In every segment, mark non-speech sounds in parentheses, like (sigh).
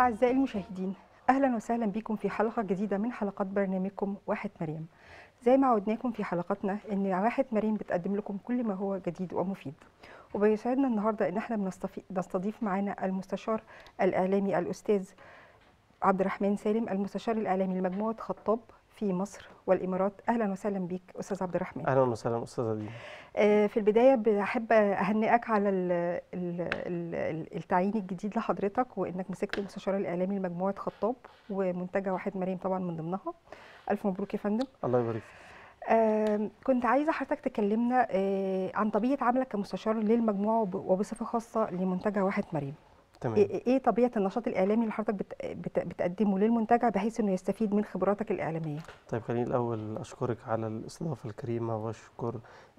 أعزائي المشاهدين أهلا وسهلا بكم في حلقة جديدة من حلقات برنامجكم واحد مريم زي ما عودناكم في حلقتنا أن واحد مريم بتقدم لكم كل ما هو جديد ومفيد وبيسعدنا النهاردة أن احنا بنستضيف معنا المستشار الإعلامي الأستاذ عبد الرحمن سالم المستشار الإعلامي لمجموعة خطاب في مصر والامارات اهلا وسهلا بيك استاذ عبد الرحمن اهلا وسهلا استاذه دينا آه، في البدايه بحب اهنئك على التعيين الجديد لحضرتك وانك مسكت المستشار الاعلامي لمجموعه خطاب ومنتجع واحد مريم طبعا من ضمنها الف مبروك يا فندم الله يبارك فيك آه، كنت عايزه حضرتك تكلمنا آه، عن طبيعه عملك كمستشار للمجموعه وبصفه خاصه لمنتجع واحد مريم تمام. إيه،, ايه طبيعه النشاط الاعلامي اللي حضرتك بتقدمه للمنتجع بحيث انه يستفيد من خبراتك الاعلاميه طيب خليني الاول اشكرك على الاستضافه الكريمه واشكر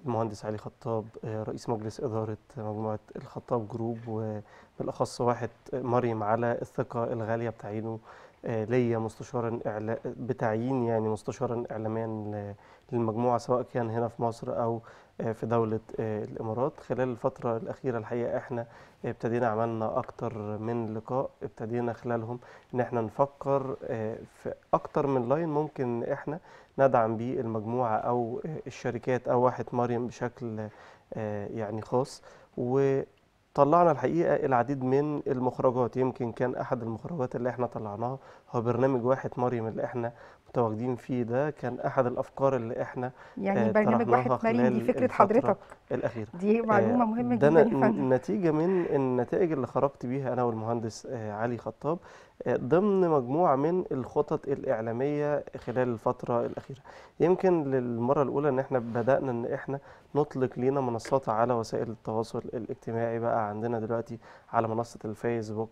المهندس علي خطاب آه، رئيس مجلس اداره مجموعه الخطاب جروب وبالاخص واحد مريم على الثقه الغاليه بتعيينه آه، ليا مستشارا إعلا... بتعيين يعني مستشارا اعلاميا للمجموعه سواء كان هنا في مصر او آه، في دولة آه، الإمارات خلال الفترة الأخيرة الحقيقة إحنا ابتدينا عملنا أكتر من لقاء ابتدينا خلالهم إن إحنا نفكر آه، في أكتر من لاين ممكن إحنا ندعم بيه المجموعة أو الشركات أو واحد مريم بشكل يعني خاص وطلعنا الحقيقة العديد من المخرجات يمكن كان أحد المخرجات اللي إحنا طلعناها هو برنامج واحد مريم اللي إحنا متواجدين فيه ده كان احد الافكار اللي احنا يعني آه برنامج واحد مارين دي فكره حضرتك الاخيره دي معلومه آه مهمه جدا ده نتيجه من النتائج اللي خرجت بيها انا والمهندس آه علي خطاب ضمن مجموعة من الخطط الإعلامية خلال الفترة الأخيرة يمكن للمرة الأولى إن إحنا بدأنا إن إحنا نطلق لنا منصات على وسائل التواصل الاجتماعي بقى عندنا دلوقتي على منصة الفيسبوك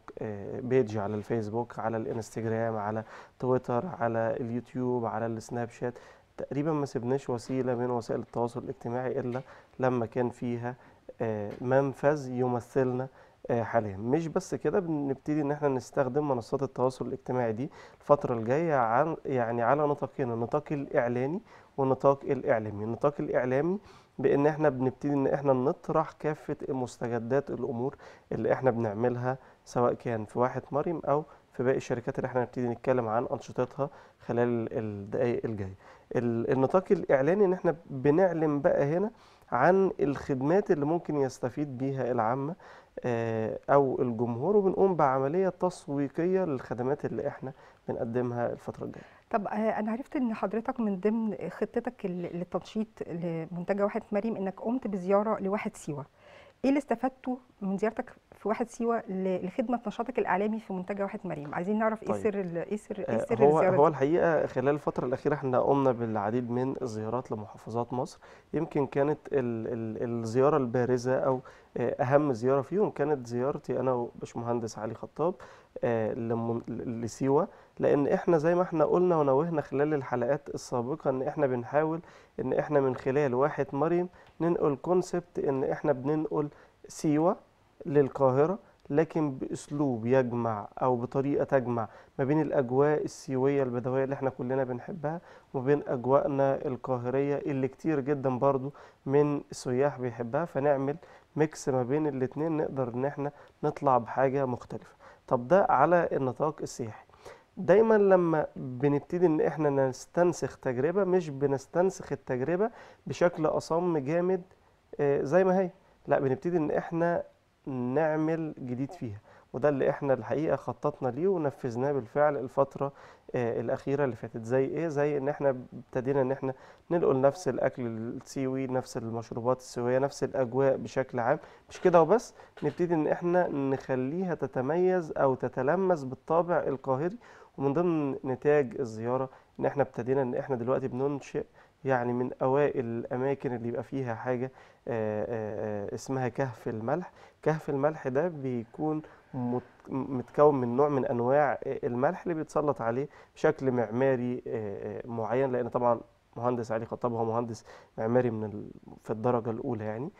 بيج آه، على الفيسبوك على الانستجرام على تويتر على اليوتيوب على السناب شات تقريبا ما سبناش وسيلة من وسائل التواصل الاجتماعي إلا لما كان فيها آه، منفذ يمثلنا آه، حاليا مش بس كده بنبتدي ان احنا نستخدم منصات التواصل الاجتماعي دي الفتره الجايه عن يعني على نطاقين النطاق الاعلاني والنطاق الاعلامي النطاق الاعلامي بان احنا بنبتدي ان احنا نطرح كافه مستجدات الامور اللي احنا بنعملها سواء كان في واحد مريم او في باقي الشركات اللي احنا نبتدي نتكلم عن انشطتها خلال الدقائق الجايه النطاق الاعلاني ان احنا بنعلن بقى هنا عن الخدمات اللي ممكن يستفيد بيها العامه آه، او الجمهور وبنقوم بعمليه تسويقيه للخدمات اللي احنا بنقدمها الفتره الجايه طب آه، انا عرفت ان حضرتك من ضمن خطتك للتنشيط لمنتجع واحد مريم انك قمت بزياره لواحد سيوه ايه اللي استفدته من زيارتك في واحد سيوه لخدمه نشاطك الاعلامي في منتجع واحد مريم عايزين نعرف إيه طيب. ايه سر ايه سر ايه سر هو الزيارة هو الحقيقه خلال الفتره الاخيره احنا قمنا بالعديد من الزيارات لمحافظات مصر يمكن كانت ال ال الزياره البارزه او آه، اهم زياره فيهم كانت زيارتي انا وبشمهندس علي خطاب آه، لسيوه لان احنا زي ما احنا قلنا ونوهنا خلال الحلقات السابقه ان احنا بنحاول ان احنا من خلال واحد مريم ننقل كونسبت ان احنا بننقل سيوه للقاهرة لكن بأسلوب يجمع أو بطريقة تجمع ما بين الأجواء السيوية البدوية اللي احنا كلنا بنحبها وما بين أجواءنا القاهرية اللي كتير جدا برضو من السياح بيحبها فنعمل ميكس ما بين الاتنين نقدر إن احنا نطلع بحاجة مختلفة طب ده على النطاق السياحي دايما لما بنبتدي ان احنا نستنسخ تجربة مش بنستنسخ التجربة بشكل أصم جامد آه، زي ما هي لا بنبتدي ان احنا نعمل جديد فيها وده اللي احنا الحقيقه خططنا ليه ونفذناه بالفعل الفتره آه الاخيره اللي فاتت زي ايه زي ان احنا ابتدينا ان احنا ننقل نفس الاكل السيوي نفس المشروبات السويه نفس الاجواء بشكل عام مش كده وبس نبتدي ان احنا نخليها تتميز او تتلمس بالطابع القاهري ومن ضمن نتاج الزياره ان احنا ابتدينا ان احنا دلوقتي بننشئ يعني من اوائل الاماكن اللي يبقى فيها حاجه آه، آه، آه، اسمها كهف الملح كهف الملح ده بيكون متكون من نوع من انواع الملح اللي بيتسلط عليه بشكل معماري معين لان طبعا مهندس علي خطاب هو مهندس معماري من في الدرجه الاولى يعني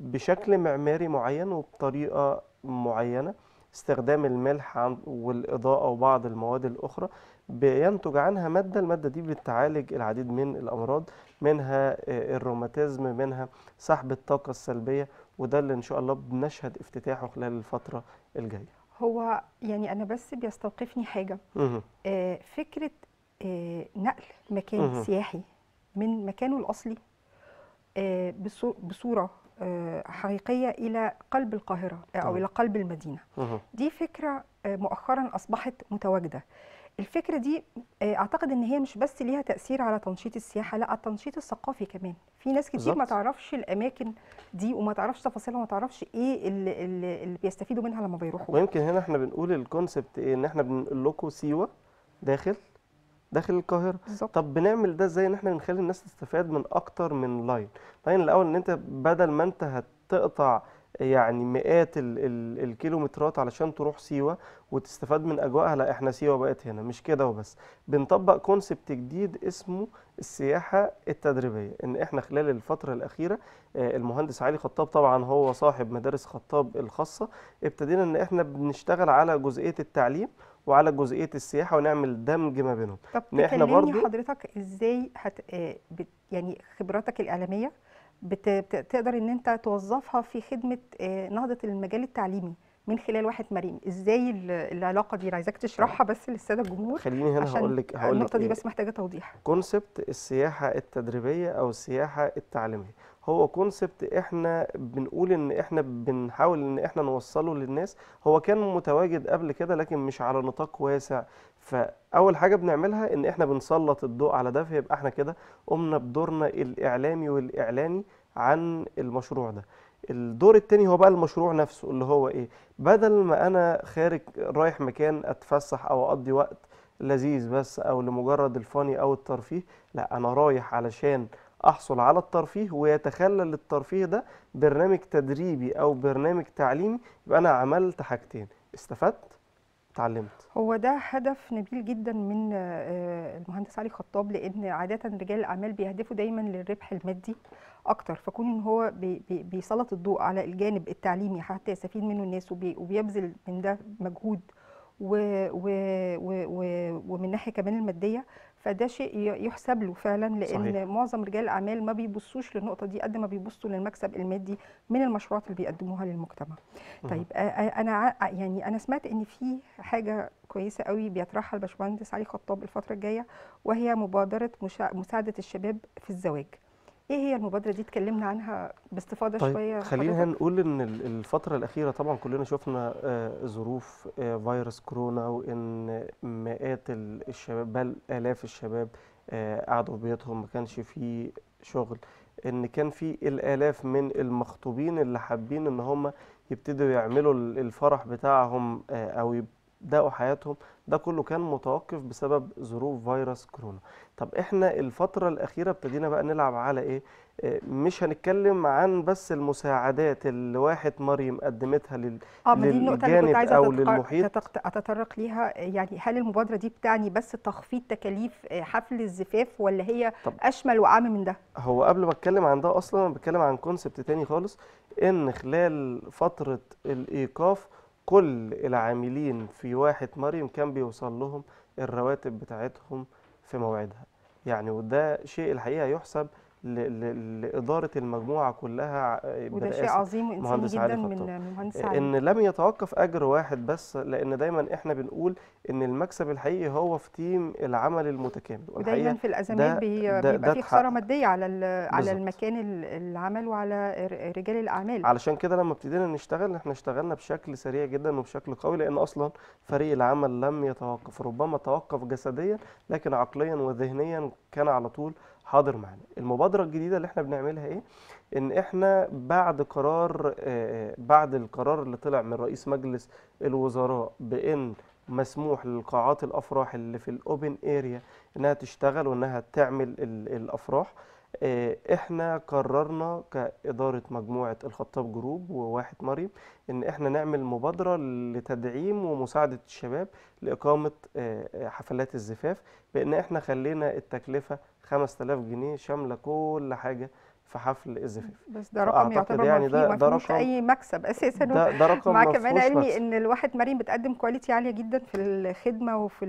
بشكل معماري معين وبطريقه معينه استخدام الملح والإضاءة وبعض المواد الأخرى بينتج عنها مادة المادة دي بتعالج العديد من الأمراض منها آه، الروماتيزم منها سحب الطاقة السلبية وده اللي إن شاء الله بنشهد افتتاحه خلال الفترة الجاية هو يعني أنا بس بيستوقفني حاجة آه فكرة آه نقل مكان مه. سياحي من مكانه الأصلي آه بصورة آه، حقيقية إلى قلب القاهرة آه، أو طبعا. إلى قلب المدينة مه. دي فكرة مؤخرا أصبحت متواجدة الفكره دي آه، اعتقد ان هي مش بس ليها تاثير على تنشيط السياحه لا التنشيط الثقافي كمان في ناس كتير بالزبط. ما تعرفش الاماكن دي وما تعرفش تفاصيلها وما تعرفش ايه اللي, اللي بيستفيدوا منها لما بيروحوا ويمكن هنا احنا بنقول الكونسبت ايه ان احنا بنقول لكم سيوه داخل داخل القاهره بالزبط. طب بنعمل ده ازاي ان احنا بنخلي الناس تستفاد من اكتر من لاين طيب، لاين الاول ان انت بدل ما انت هتقطع يعني مئات الكيلومترات علشان تروح سيوه وتستفاد من اجواءها لا احنا سيوه بقت هنا مش كده وبس بنطبق كونسبت جديد اسمه السياحه التدريبيه ان احنا خلال الفتره الاخيره آه، المهندس علي خطاب طبعا هو صاحب مدارس خطاب الخاصه ابتدينا ان احنا بنشتغل على جزئيه التعليم وعلى جزئيه السياحه ونعمل دمج ما بينهم طب احنا برضو حضرتك ازاي هت... آه، يعني خبراتك الاعلاميه بتقدر ان انت توظفها في خدمه آه، نهضه المجال التعليمي من خلال واحد مريم ازاي العلاقه دي عايزاك تشرحها بس للساده الجمهور خليني هنا هقول لك هقول النقطه دي إيه. بس محتاجه توضيح كونسبت السياحه التدريبيه او السياحه التعليميه هو كونسبت احنا بنقول ان احنا بنحاول ان احنا نوصله للناس هو كان متواجد قبل كده لكن مش على نطاق واسع فاول حاجه بنعملها ان احنا بنسلط الضوء على ده فيبقى احنا كده قمنا بدورنا الاعلامي والاعلاني عن المشروع ده الدور التاني هو بقى المشروع نفسه اللي هو ايه بدل ما انا خارج رايح مكان اتفسح او اقضي وقت لذيذ بس او لمجرد الفاني او الترفيه لا انا رايح علشان احصل على الترفيه ويتخلل الترفيه ده برنامج تدريبي او برنامج تعليمي يبقى انا عملت حاجتين استفدت اتعلمت هو ده هدف نبيل جدا من آه، المهندس علي خطاب لان عاده رجال الاعمال بيهدفوا دايما للربح المادي اكتر فكون ان هو بيسلط الضوء على الجانب التعليمي حتى يستفيد منه الناس وبيبذل من ده مجهود و و و و ومن ناحيه كمان الماديه فده شيء يحسب له فعلا لان صحيح. معظم رجال الاعمال ما بيبصوش للنقطه دي قد ما بيبصوا للمكسب المادي من المشروعات اللي بيقدموها للمجتمع مه. طيب انا يعني انا سمعت ان في حاجه كويسه قوي بيطرحها الباشمهندس علي خطاب الفتره الجايه وهي مبادره مساعده الشباب في الزواج ايه هي المبادره دي اتكلمنا عنها باستفاضه طيب شويه خلينا حضرتك. نقول ان الفتره الاخيره طبعا كلنا شفنا آه، ظروف آه، فيروس كورونا وان مئات الشباب بل الاف الشباب آه، قعدوا في بيوتهم ما كانش في شغل ان كان في الالاف من المخطوبين اللي حابين ان هم يبتدوا يعملوا الفرح بتاعهم او يبداوا حياتهم ده كله كان متوقف بسبب ظروف فيروس كورونا طب احنا الفترة الأخيرة ابتدينا بقى نلعب على ايه آه، مش هنتكلم عن بس المساعدات اللي واحد مريم قدمتها لل... آه للجانب أو للمحيط تتق... أتطرق ليها يعني هل المبادرة دي بتعني بس تخفيض تكاليف آه، حفل الزفاف ولا هي طب أشمل وأعم من ده؟ هو قبل ما أتكلم عن ده أصلا أنا بتكلم عن كونسبت تاني خالص إن خلال فترة الإيقاف كل العاملين في واحة مريم كان بيوصل لهم الرواتب بتاعتهم في موعدها يعني وده شيء الحقيقة يحسب لاداره المجموعه كلها آه، وده شيء عظيم وانساني جدا من مهندس آه، علي ان لم يتوقف اجر واحد بس لان دايما احنا بنقول ان المكسب الحقيقي هو في تيم العمل المتكامل ودايما في الازمات بيبقى في خساره ماديه على على المكان العمل وعلى رجال الاعمال علشان كده لما ابتدينا نشتغل احنا اشتغلنا بشكل سريع جدا وبشكل قوي لان اصلا فريق العمل لم يتوقف ربما توقف جسديا لكن عقليا وذهنيا كان على طول حاضر معانا المبادره الجديده اللي احنا بنعملها ايه ان احنا بعد قرار آه، آه، بعد القرار اللي طلع من رئيس مجلس الوزراء بان مسموح للقاعات الافراح اللي في الاوبن اريا انها تشتغل وانها تعمل الافراح آه، احنا قررنا كاداره مجموعه الخطاب جروب وواحد مريم ان احنا نعمل مبادره لتدعيم ومساعده الشباب لاقامه حفلات الزفاف بان احنا خلينا التكلفه 5000 جنيه شامله كل حاجه في حفل الزفاف بس ده رقم يعتبر يعني ده ده رقم اي مكسب اساسا ده, ده رقم مع كمان علمي ان الواحد مريم بتقدم كواليتي عاليه جدا في الخدمه وفي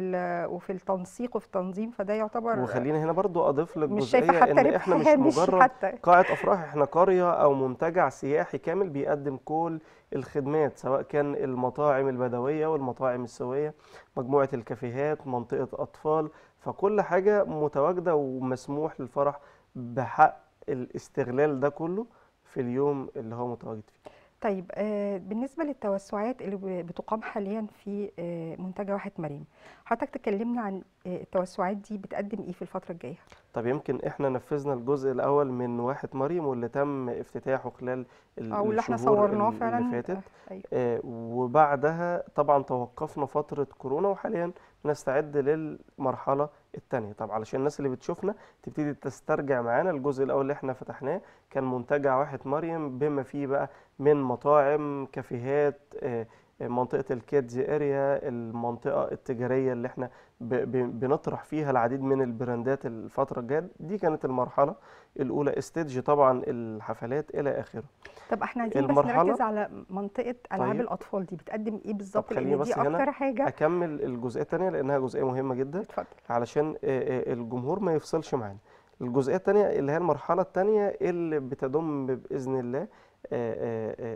وفي التنسيق وفي التنظيم فده يعتبر وخلينا هنا برضو اضيف لك مش شايفه حتى إن احنا مش مجرد حتى. قاعه افراح احنا قريه او منتجع سياحي كامل بيقدم كل الخدمات سواء كان المطاعم البدويه والمطاعم السويه مجموعه الكافيهات منطقه اطفال فكل حاجة متواجدة ومسموح للفرح بحق الاستغلال ده كله في اليوم اللي هو متواجد فيه طيب آه، بالنسبه للتوسعات اللي بتقام حاليا في آه، منتجع واحد مريم حضرتك تكلمنا عن آه، التوسعات دي بتقدم ايه في الفتره الجايه طب يمكن احنا نفذنا الجزء الاول من واحد مريم واللي تم افتتاحه خلال او اللي احنا صورناه فعلا اللي فاتت أيوه. وبعدها طبعا توقفنا فتره كورونا وحاليا نستعد للمرحله الثانيه طب علشان الناس اللي بتشوفنا تبتدي تسترجع معانا الجزء الاول اللي احنا فتحناه كان منتجع واحة مريم بما فيه بقى من مطاعم كافيهات آه، منطقه الكيتز اريا المنطقه التجاريه اللي احنا بنطرح فيها العديد من البراندات الفتره الجايه دي كانت المرحله الاولى استيدج طبعا الحفلات الى اخره طب احنا عايزين بس نركز على منطقه العاب طيب. الاطفال دي بتقدم ايه بالظبط لان دي اكتر حاجه اكمل الجزئيه الثانيه لانها جزئيه مهمه جدا اتفضل علشان الجمهور ما يفصلش معانا الجزئيه الثانيه اللي هي المرحله الثانيه اللي بتضم باذن الله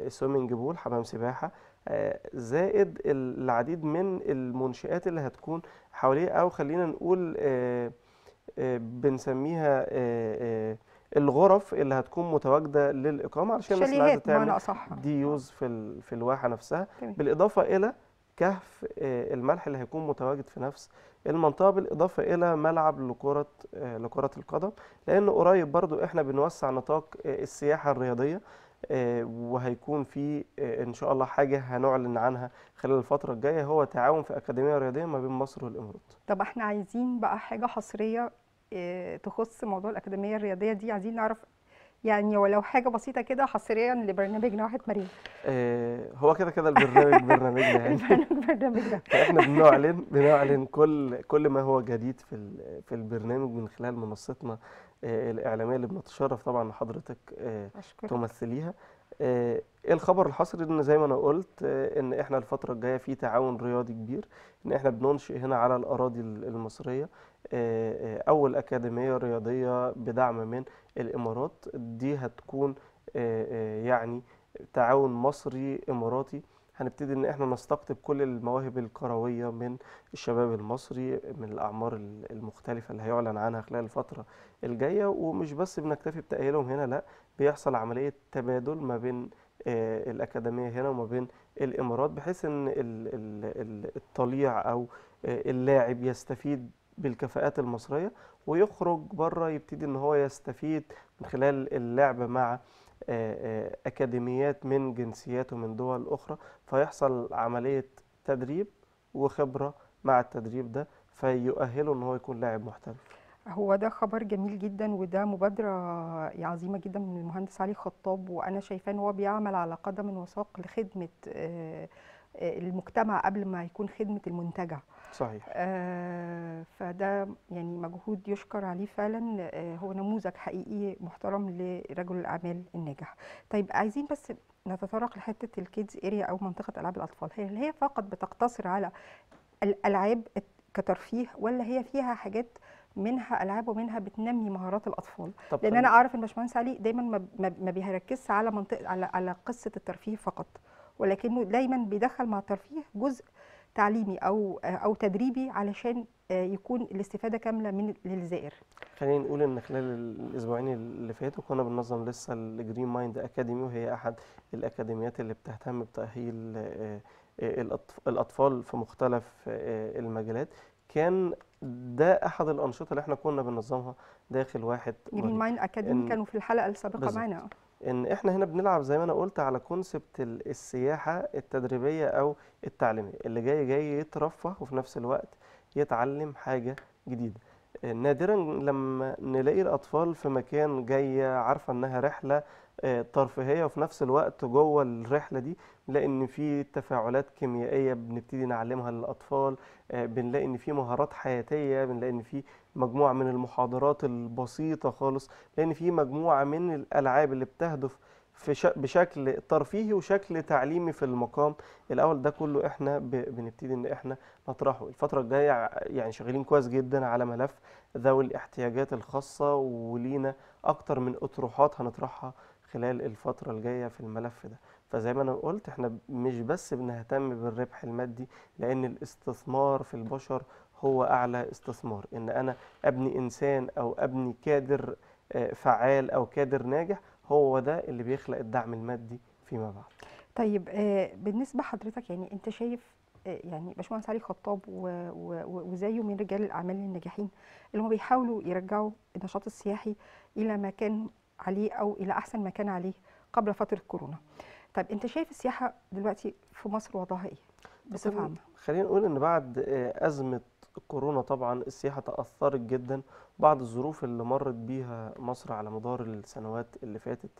سويمنج بول حمام سباحه آه، زائد العديد من المنشآت اللي هتكون حواليه أو خلينا نقول آه، آه، بنسميها الغرف اللي هتكون متواجده للاقامه علشان الناس اللي عايزه تعمل ديوز في في الواحه نفسها بالاضافه الى كهف الملح اللي هيكون متواجد في نفس المنطقه بالاضافه الى ملعب لكره لكره القدم لان قريب برضو احنا بنوسع نطاق السياحه الرياضيه آه، وهيكون في آه، ان شاء الله حاجه هنعلن عنها خلال الفتره الجايه هو تعاون في اكاديميه رياضيه ما بين مصر والامارات طب احنا عايزين بقى حاجه حصريه آه، تخص موضوع الاكاديميه الرياضيه دي عايزين نعرف يعني ولو حاجه بسيطه كده حصريا لبرنامجنا واحد مريم آه هو كده كده البرنامج (laughs) برنامجنا يعني البرنامج برنامجنا (laughs) احنا بنعلن بنعلن كل كل ما هو جديد في في البرنامج من خلال منصتنا آه، الاعلاميه اللي بنتشرف طبعا ان حضرتك آه، تمثليها آه، إيه الخبر الحصري ان زي ما انا قلت ان احنا الفتره الجايه في تعاون رياضي كبير ان احنا بننشئ هنا على الاراضي المصريه اول اكاديميه رياضيه بدعم من الامارات دي هتكون يعني تعاون مصري اماراتي هنبتدي ان احنا نستقطب كل المواهب الكرويه من الشباب المصري من الاعمار المختلفه اللي هيعلن عنها خلال الفتره الجايه ومش بس بنكتفي بتاهيلهم هنا لا بيحصل عمليه تبادل ما بين آه، الاكاديميه هنا وما بين الامارات بحيث ان الطليع او آه، اللاعب يستفيد بالكفاءات المصريه ويخرج بره يبتدي ان هو يستفيد من خلال اللعب مع آه، آه، أكاديميات من جنسيات ومن دول أخرى فيحصل عملية تدريب وخبرة مع التدريب ده فيؤهله أنه يكون لاعب محترف هو ده خبر جميل جدا وده مبادرة يعني عظيمة جدا من المهندس علي خطاب وأنا شايفاه إن هو بيعمل على قدم وساق لخدمة آه، آه، المجتمع قبل ما يكون خدمة المنتجع صحيح آه، فده يعني مجهود يشكر عليه فعلا هو نموذج حقيقي محترم لرجل الأعمال الناجح طيب عايزين بس نتطرق لحتة الكيدز اريا أو منطقة ألعاب الأطفال هل هي فقط بتقتصر على الألعاب كترفيه ولا هي فيها حاجات منها العاب ومنها بتنمي مهارات الاطفال لان انا اعرف ان باشمهندس علي دايما ما بيركزش على منطقه على على قصه الترفيه فقط ولكنه دايما بيدخل مع الترفيه جزء تعليمي او او تدريبي علشان آه، يكون الاستفاده كامله من للزائر. خلينا نقول ان خلال الاسبوعين اللي فاتوا كنا بننظم لسه الجرين مايند اكاديمي وهي احد الاكاديميات اللي بتهتم بتاهيل آه، آه، الاطفال في مختلف المجالات كان ده احد الانشطه اللي احنا كنا بننظمها داخل واحد جرين ماين اكاديمي كانوا في الحلقه السابقه معانا ان احنا هنا بنلعب زي ما انا قلت على كونسبت السياحه التدريبيه او التعليميه اللي جاي جاي يترفه وفي نفس الوقت يتعلم حاجه جديده نادرا لما نلاقي الاطفال في مكان جايه عارفه انها رحله آه، ترفيهيه وفي نفس الوقت جوه الرحله دي نلاقي ان في تفاعلات كيميائيه بنبتدي نعلمها للاطفال آه، بنلاقي ان في مهارات حياتيه بنلاقي ان في مجموعه من المحاضرات البسيطه خالص لان في مجموعه من الالعاب اللي بتهدف في بشكل ترفيهي وشكل تعليمي في المقام الاول ده كله احنا بنبتدي ان احنا نطرحه الفتره الجايه يعني شغالين كويس جدا على ملف ذوي الاحتياجات الخاصه ولينا اكتر من اطروحات هنطرحها خلال الفترة الجاية في الملف ده فزي ما انا قلت احنا مش بس بنهتم بالربح المادي لان الاستثمار في البشر هو اعلى استثمار ان انا ابني انسان او ابني كادر آه، فعال او كادر ناجح هو ده اللي بيخلق الدعم المادي فيما بعد طيب آه، بالنسبه حضرتك يعني انت شايف آه، يعني باشمهندس علي خطاب وزيه من رجال الاعمال الناجحين اللي هم بيحاولوا يرجعوا النشاط السياحي الى ما كان عليه او الى احسن مكان عليه قبل فتره كورونا طب انت شايف السياحه دلوقتي في مصر وضعها ايه بصفه عامه خلينا نقول ان بعد آه، ازمه كورونا طبعا السياحه تاثرت جدا بعد الظروف اللي مرت بيها مصر على مدار السنوات اللي فاتت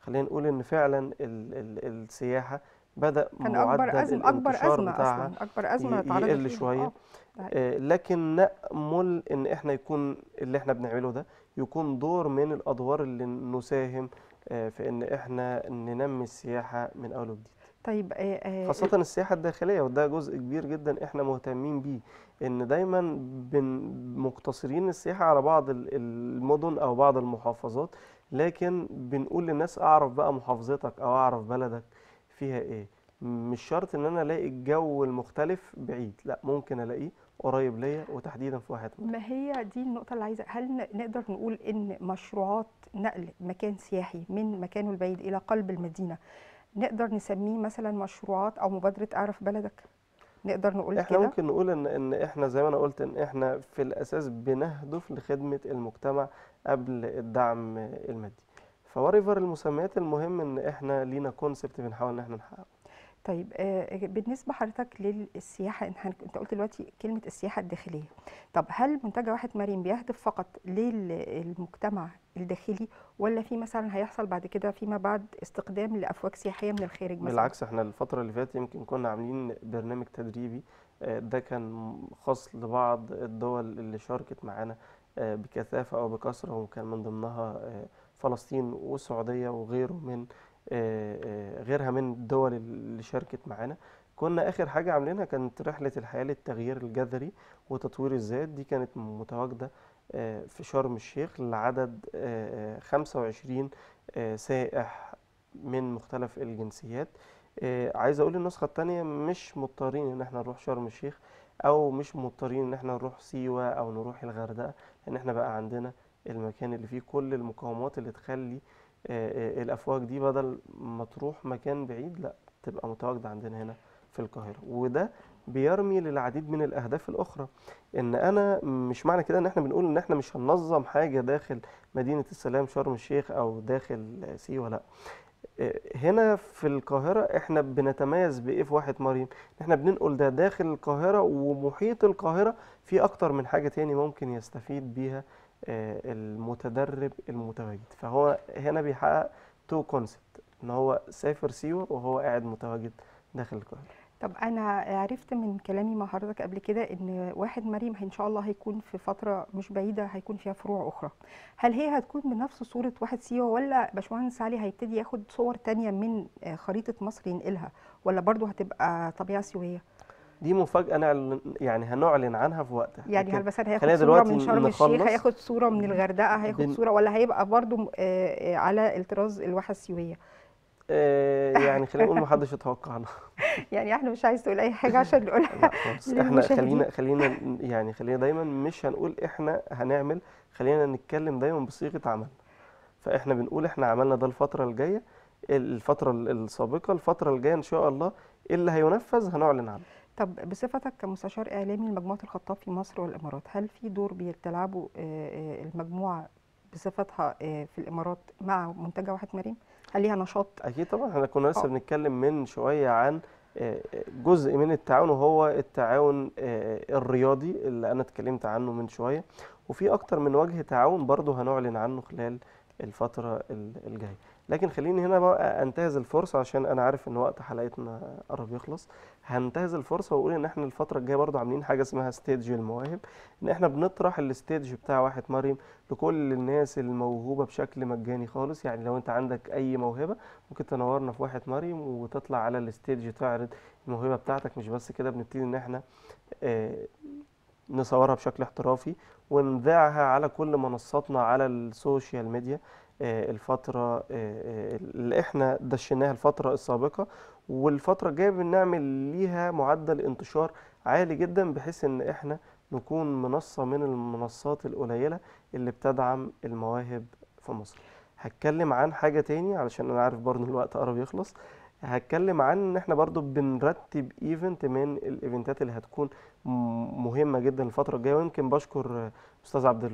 خلينا نقول ان فعلا ال ال السياحه بدأ كان أكبر أزمة أكبر أزمة أصلا أكبر أزمة يقل شوية آه. آه لكن نأمل إن إحنا يكون اللي إحنا بنعمله ده يكون دور من الأدوار اللي نساهم آه في إن إحنا ننمي السياحة من أول وجديد طيب آه, آه، خاصة السياحة الداخلية وده جزء كبير جدا احنا مهتمين بيه ان دايما مقتصرين السياحة على بعض المدن او بعض المحافظات لكن بنقول للناس اعرف بقى محافظتك او اعرف بلدك فيها ايه مش شرط ان انا الاقي الجو المختلف بعيد لا ممكن الاقيه قريب ليا وتحديدا في واحد ما هي دي النقطه اللي عايزه هل نقدر نقول ان مشروعات نقل مكان سياحي من مكانه البعيد الى قلب المدينه نقدر نسميه مثلا مشروعات او مبادره اعرف بلدك نقدر نقول احنا كده؟ ممكن نقول ان ان احنا زي ما انا قلت ان احنا في الاساس بنهدف لخدمه المجتمع قبل الدعم المادي فوريفر المسميات المهم ان احنا لينا كونسبت بنحاول ان احنا نحققه طيب آه، آه، بالنسبه حضرتك للسياحه انت قلت دلوقتي كلمه السياحه الداخليه طب هل منتجع واحد مارين بيهدف فقط للمجتمع الداخلي ولا في مثلا هيحصل بعد كده فيما بعد استقدام لافواج سياحيه من الخارج مثلا بالعكس احنا الفتره اللي فاتت يمكن كنا عاملين برنامج تدريبي آه، ده كان خاص لبعض الدول اللي شاركت معانا بكثافه او بكثره وكان من ضمنها فلسطين والسعوديه وغيره من آه، آه، غيرها من الدول اللي شاركت معانا كنا اخر حاجه عاملينها كانت رحله الحياه للتغيير الجذري وتطوير الذات دي كانت متواجده آه، في شرم الشيخ لعدد 25 سائح من مختلف الجنسيات عايز اقول النسخه الثانيه مش مضطرين ان احنا نروح شرم الشيخ او مش مضطرين ان احنا نروح سيوه او نروح الغردقه لان احنا بقى عندنا المكان اللي فيه كل المقاومات اللي تخلي آه، آه، الافواج دي بدل ما تروح مكان بعيد لا تبقى متواجده عندنا هنا في القاهره وده بيرمي للعديد من الاهداف الاخرى ان انا مش معنى كده ان احنا بنقول ان احنا مش هننظم حاجه داخل مدينه السلام شرم الشيخ او داخل سيوه لا آه، هنا في القاهرة احنا بنتميز بايه في واحد مريم احنا بننقل ده داخل القاهرة ومحيط القاهرة في أكتر من حاجة تاني ممكن يستفيد بيها آه، المتدرب المتواجد فهو هنا بيحقق تو كونسبت ان هو سافر سيوه وهو قاعد متواجد داخل القاهره طب انا عرفت من كلامي مع حضرتك قبل كده ان واحد مريم ان شاء الله هيكون في فتره مش بعيده هيكون فيها فروع اخرى هل هي هتكون بنفس صوره واحد سيوه ولا باشمهندس علي هيبتدي ياخد صور تانية من آه، خريطه مصر ينقلها ولا برضه هتبقى طبيعه سيويه دي مفاجاه نعلن يعني هنعلن عنها في وقتها يعني هل مثلا هياخد صوره من شرم الشيخ هياخد صوره من الغردقه هياخد بن... صوره ولا هيبقى برضو آه، آه، على الطراز الواحه السيويه آه، يعني خلينا نقول ما حدش يتوقعنا (laughs) يعني احنا مش عايز تقول اي حاجه عشان نقولها (laughs) احنا خلينا خلينا يعني خلينا دايما مش هنقول احنا هنعمل خلينا نتكلم دايما بصيغه عمل فاحنا بنقول احنا عملنا ده الفتره الجايه الفتره السابقه الفتره الجايه ان شاء الله إيه اللي هينفذ هنعلن عنه طب بصفتك كمستشار اعلامي لمجموعه الخطاب في مصر والامارات هل في دور بتلعبه آه، آه، المجموعه بصفتها آه، في الامارات مع منتجع واحد مريم هل ليها نشاط اكيد طبعا احنا كنا لسه بنتكلم من شويه عن جزء من التعاون وهو التعاون الرياضي اللي انا اتكلمت عنه من شويه وفي اكتر من وجه تعاون برضه هنعلن عنه خلال الفتره الجايه لكن خليني هنا بقى انتهز الفرصه عشان انا عارف ان وقت حلقتنا قرب يخلص هنتهز الفرصه واقول ان احنا الفتره الجايه برضو عاملين حاجه اسمها ستيج المواهب ان احنا بنطرح الستيج بتاع واحد مريم لكل الناس الموهوبه بشكل مجاني خالص يعني لو انت عندك اي موهبه ممكن تنورنا في واحد مريم وتطلع على الستيج تعرض الموهبه بتاعتك مش بس كده بنبتدي ان احنا آه نصورها بشكل احترافي ونذاعها على كل منصاتنا على السوشيال ميديا آه، الفترة آه، آه، اللي احنا دشيناها الفترة السابقة والفترة الجاية بنعمل ليها معدل انتشار عالي جدا بحيث ان احنا نكون منصة من المنصات القليلة اللي بتدعم المواهب في مصر هتكلم عن حاجة تاني علشان انا عارف برضه الوقت قرب يخلص هتكلم عن ان احنا برضو بنرتب ايفنت من الايفنتات اللي هتكون مهمه جدا الفتره الجايه ويمكن بشكر استاذ عبد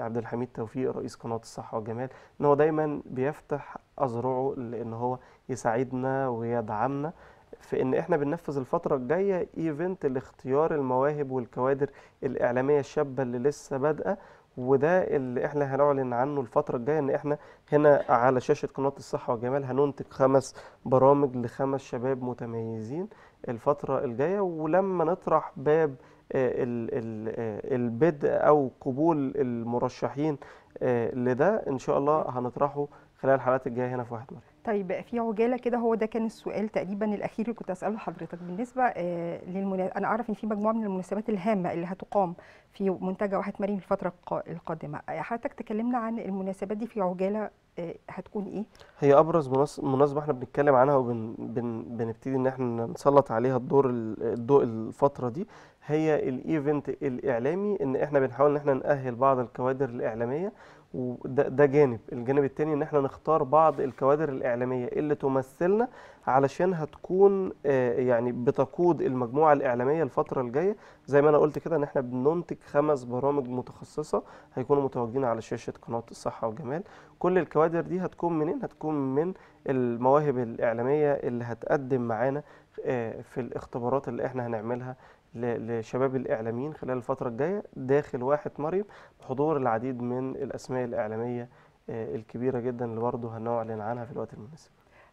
عبد الحميد توفيق رئيس قناه الصحه والجمال ان هو دايما بيفتح اذرعه لان هو يساعدنا ويدعمنا في ان احنا بننفذ الفتره الجايه ايفنت لاختيار المواهب والكوادر الاعلاميه الشابه اللي لسه بادئه وده اللي احنا هنعلن عنه الفتره الجايه ان احنا هنا على شاشه قناه الصحه والجمال هننتج خمس برامج لخمس شباب متميزين الفتره الجايه ولما نطرح باب آه، آه، البدء او قبول المرشحين آه، لده ان شاء الله هنطرحه خلال الحلقات الجايه هنا في واحد مريم طيب في عجاله كده هو ده كان السؤال تقريبا الاخير اللي كنت اساله لحضرتك بالنسبه آه للمنا... انا اعرف ان في مجموعه من المناسبات الهامه اللي هتقام في منتجع واحد مريم الفتره القادمه حضرتك تكلمنا عن المناسبات دي في عجاله آه هتكون ايه هي ابرز مناسبه احنا بنتكلم عنها وبنبتدي بن... ان احنا نسلط عليها الدور الضوء الفتره دي هي الايفنت الاعلامي ان احنا بنحاول ان احنا ناهل بعض الكوادر الاعلاميه وده ده جانب الجانب التاني ان احنا نختار بعض الكوادر الاعلاميه اللي تمثلنا علشان هتكون آه، يعني بتقود المجموعه الاعلاميه الفتره الجايه زي ما انا قلت كده ان احنا بننتج خمس برامج متخصصه هيكونوا متواجدين على شاشه قناه الصحه والجمال كل الكوادر دي هتكون منين هتكون من المواهب الاعلاميه اللي هتقدم معانا آه، في الاختبارات اللي احنا هنعملها لشباب الإعلاميين خلال الفترة الجاية داخل واحد مريم بحضور العديد من الأسماء الإعلامية آه، الكبيرة جدا اللي برضه هنعلن عنها في الوقت المناسب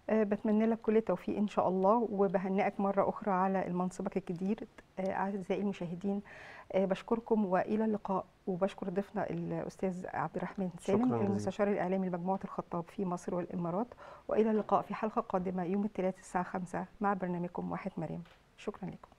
آه، بتمنى لك كل التوفيق ان شاء الله وبهنئك مره اخرى على منصبك الجديد آه، اعزائي المشاهدين بشكركم والى اللقاء وبشكر ضيفنا الاستاذ عبد الرحمن سالم المستشار الاعلامي لمجموعه الخطاب في مصر والامارات والى اللقاء في حلقه قادمه يوم الثلاثاء الساعه 5 مع برنامجكم واحد مريم شكرا لكم